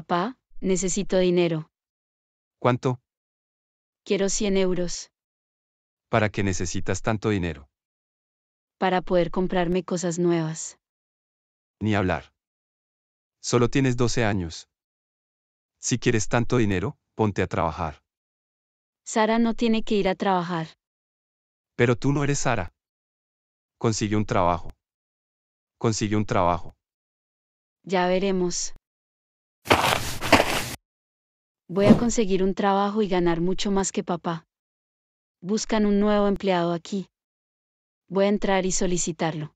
Papá, necesito dinero. ¿Cuánto? Quiero 100 euros. ¿Para qué necesitas tanto dinero? Para poder comprarme cosas nuevas. Ni hablar. Solo tienes 12 años. Si quieres tanto dinero, ponte a trabajar. Sara no tiene que ir a trabajar. Pero tú no eres Sara. Consigue un trabajo. Consigue un trabajo. Ya veremos. Voy a conseguir un trabajo y ganar mucho más que papá. Buscan un nuevo empleado aquí. Voy a entrar y solicitarlo.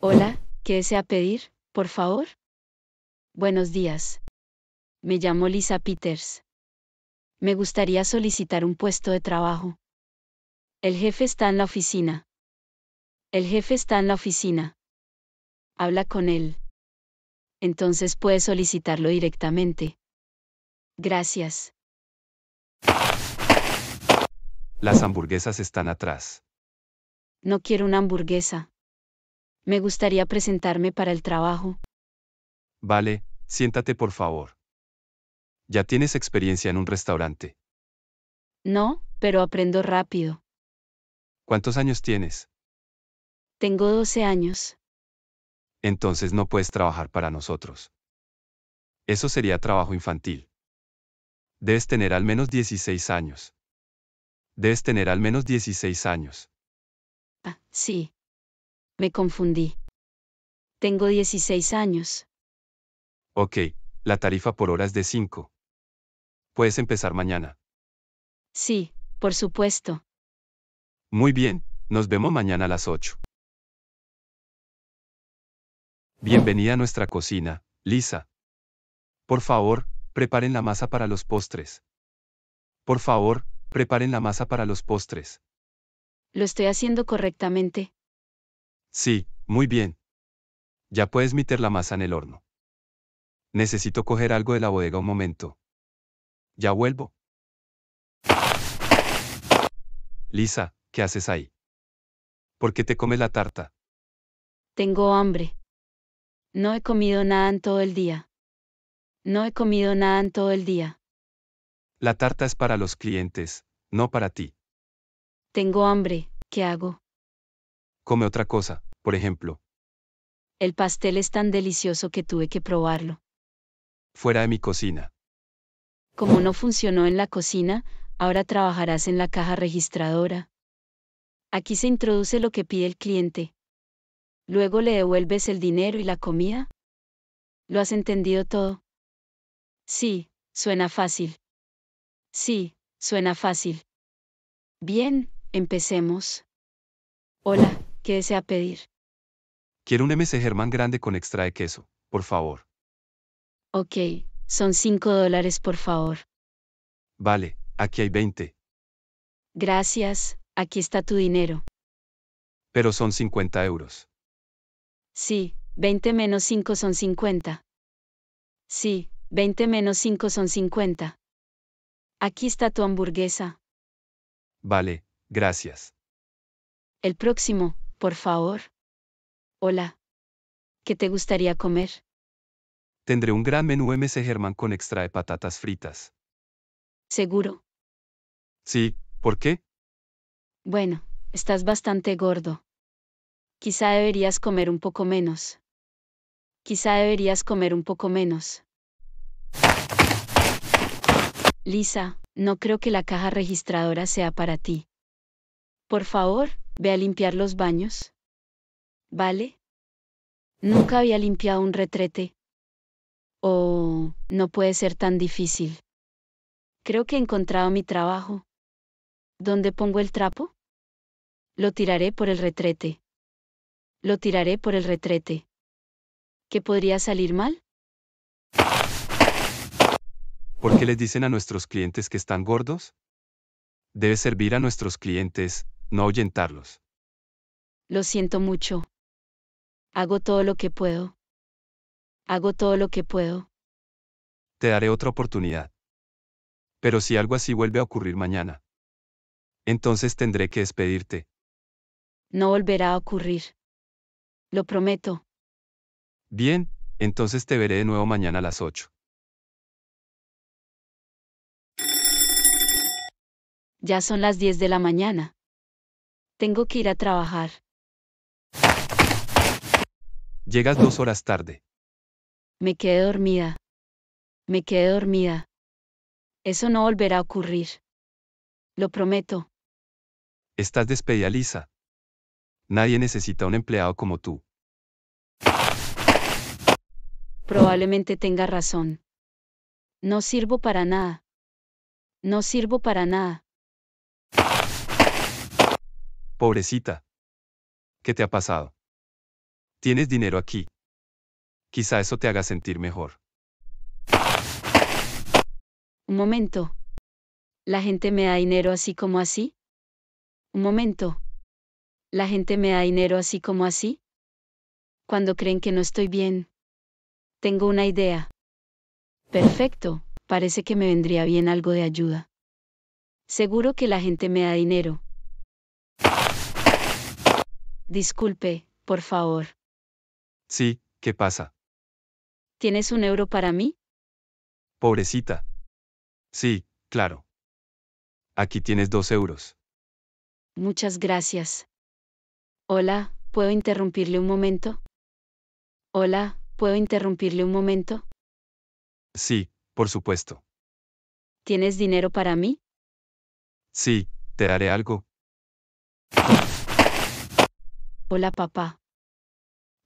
Hola, ¿qué desea pedir, por favor? Buenos días. Me llamo Lisa Peters. Me gustaría solicitar un puesto de trabajo. El jefe está en la oficina. El jefe está en la oficina. Habla con él entonces puedes solicitarlo directamente. Gracias. Las hamburguesas están atrás. No quiero una hamburguesa. Me gustaría presentarme para el trabajo. Vale, siéntate por favor. ¿Ya tienes experiencia en un restaurante? No, pero aprendo rápido. ¿Cuántos años tienes? Tengo 12 años entonces no puedes trabajar para nosotros. Eso sería trabajo infantil. Debes tener al menos 16 años. Debes tener al menos 16 años. Ah, sí. Me confundí. Tengo 16 años. Ok, la tarifa por hora es de 5. Puedes empezar mañana. Sí, por supuesto. Muy bien, nos vemos mañana a las 8. Bienvenida a nuestra cocina, Lisa. Por favor, preparen la masa para los postres. Por favor, preparen la masa para los postres. ¿Lo estoy haciendo correctamente? Sí, muy bien. Ya puedes meter la masa en el horno. Necesito coger algo de la bodega un momento. Ya vuelvo. Lisa, ¿qué haces ahí? ¿Por qué te comes la tarta? Tengo hambre. No he comido nada en todo el día. No he comido nada en todo el día. La tarta es para los clientes, no para ti. Tengo hambre, ¿qué hago? Come otra cosa, por ejemplo. El pastel es tan delicioso que tuve que probarlo. Fuera de mi cocina. Como no funcionó en la cocina, ahora trabajarás en la caja registradora. Aquí se introduce lo que pide el cliente, luego le devuelves el dinero y la comida? ¿Lo has entendido todo? Sí, suena fácil. Sí, suena fácil. Bien, empecemos. Hola, ¿qué desea pedir? Quiero un MC Germán grande con extra de queso, por favor. Ok, son 5 dólares, por favor. Vale, aquí hay 20. Gracias, aquí está tu dinero. Pero son 50 euros. Sí, 20 menos 5 son 50. Sí, 20 menos 5 son 50. Aquí está tu hamburguesa. Vale, gracias. El próximo, por favor. Hola. ¿Qué te gustaría comer? Tendré un gran menú MC German con extra de patatas fritas. ¿Seguro? Sí, ¿por qué? Bueno, estás bastante gordo. Quizá deberías comer un poco menos. Quizá deberías comer un poco menos. Lisa, no creo que la caja registradora sea para ti. Por favor, ve a limpiar los baños. ¿Vale? Nunca había limpiado un retrete. Oh, no puede ser tan difícil. Creo que he encontrado mi trabajo. ¿Dónde pongo el trapo? Lo tiraré por el retrete. Lo tiraré por el retrete. ¿Qué podría salir mal? ¿Por qué les dicen a nuestros clientes que están gordos? Debe servir a nuestros clientes, no ahuyentarlos. Lo siento mucho. Hago todo lo que puedo. Hago todo lo que puedo. Te daré otra oportunidad. Pero si algo así vuelve a ocurrir mañana, entonces tendré que despedirte. No volverá a ocurrir. Lo prometo. Bien, entonces te veré de nuevo mañana a las 8. Ya son las 10 de la mañana. Tengo que ir a trabajar. Llegas dos horas tarde. Me quedé dormida. Me quedé dormida. Eso no volverá a ocurrir. Lo prometo. Estás despedida, Lisa. Nadie necesita un empleado como tú. Probablemente tenga razón. No sirvo para nada. No sirvo para nada. Pobrecita. ¿Qué te ha pasado? Tienes dinero aquí. Quizá eso te haga sentir mejor. Un momento. ¿La gente me da dinero así como así? Un momento la gente me da dinero así como así? Cuando creen que no estoy bien. Tengo una idea. Perfecto, parece que me vendría bien algo de ayuda. Seguro que la gente me da dinero. Disculpe, por favor. Sí, ¿qué pasa? ¿Tienes un euro para mí? Pobrecita. Sí, claro. Aquí tienes dos euros. Muchas gracias. Hola, ¿puedo interrumpirle un momento? Hola, ¿puedo interrumpirle un momento? Sí, por supuesto. ¿Tienes dinero para mí? Sí, te daré algo. Hola papá.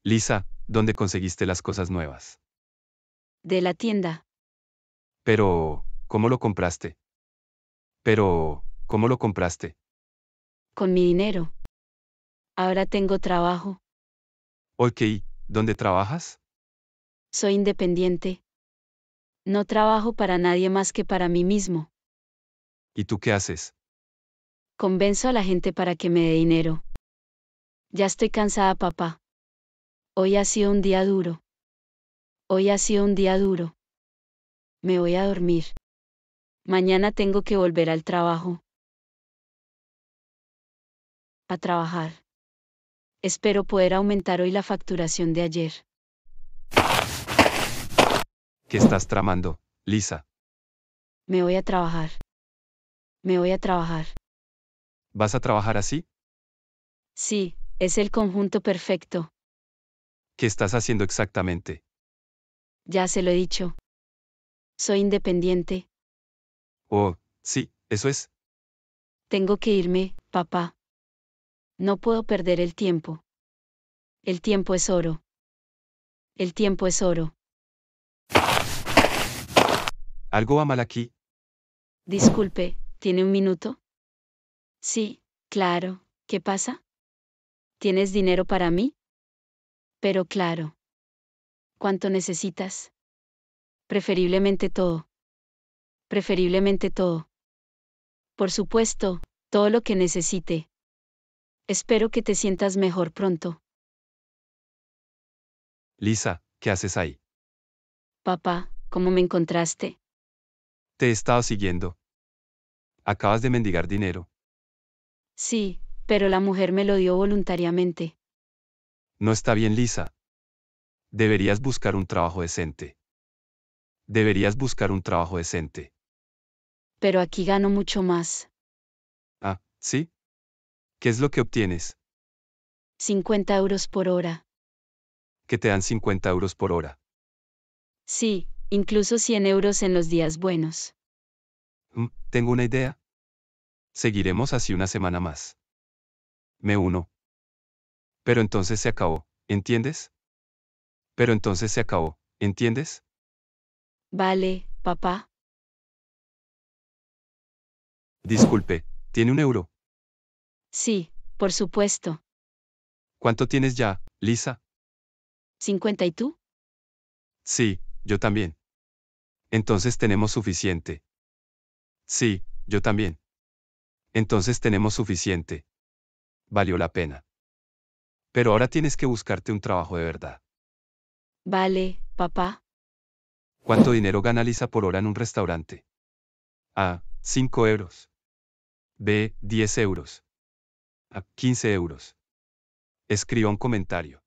Lisa, ¿dónde conseguiste las cosas nuevas? De la tienda. Pero, ¿cómo lo compraste? Pero, ¿cómo lo compraste? Con mi dinero. Ahora tengo trabajo. Ok, ¿dónde trabajas? Soy independiente. No trabajo para nadie más que para mí mismo. ¿Y tú qué haces? Convenzo a la gente para que me dé dinero. Ya estoy cansada, papá. Hoy ha sido un día duro. Hoy ha sido un día duro. Me voy a dormir. Mañana tengo que volver al trabajo. A trabajar espero poder aumentar hoy la facturación de ayer. ¿Qué estás tramando, Lisa? Me voy a trabajar. Me voy a trabajar. ¿Vas a trabajar así? Sí, es el conjunto perfecto. ¿Qué estás haciendo exactamente? Ya se lo he dicho. Soy independiente. Oh, sí, eso es. Tengo que irme, papá. No puedo perder el tiempo. El tiempo es oro. El tiempo es oro. ¿Algo va mal aquí? Disculpe, ¿tiene un minuto? Sí, claro. ¿Qué pasa? ¿Tienes dinero para mí? Pero claro. ¿Cuánto necesitas? Preferiblemente todo. Preferiblemente todo. Por supuesto, todo lo que necesite. Espero que te sientas mejor pronto. Lisa, ¿qué haces ahí? Papá, ¿cómo me encontraste? Te he estado siguiendo. Acabas de mendigar dinero. Sí, pero la mujer me lo dio voluntariamente. No está bien, Lisa. Deberías buscar un trabajo decente. Deberías buscar un trabajo decente. Pero aquí gano mucho más. Ah, ¿sí? ¿Qué es lo que obtienes? 50 euros por hora. ¿Que te dan 50 euros por hora? Sí, incluso 100 euros en los días buenos. Mm, tengo una idea. Seguiremos así una semana más. Me uno. Pero entonces se acabó, ¿entiendes? Pero entonces se acabó, ¿entiendes? Vale, papá. Disculpe, ¿tiene un euro? Sí, por supuesto. ¿Cuánto tienes ya, Lisa? 50 y tú? Sí, yo también. Entonces tenemos suficiente. Sí, yo también. Entonces tenemos suficiente. Valió la pena. Pero ahora tienes que buscarte un trabajo de verdad. Vale, papá. ¿Cuánto dinero gana Lisa por hora en un restaurante? A. 5 euros. B. 10 euros a 15 euros. Escriba un comentario.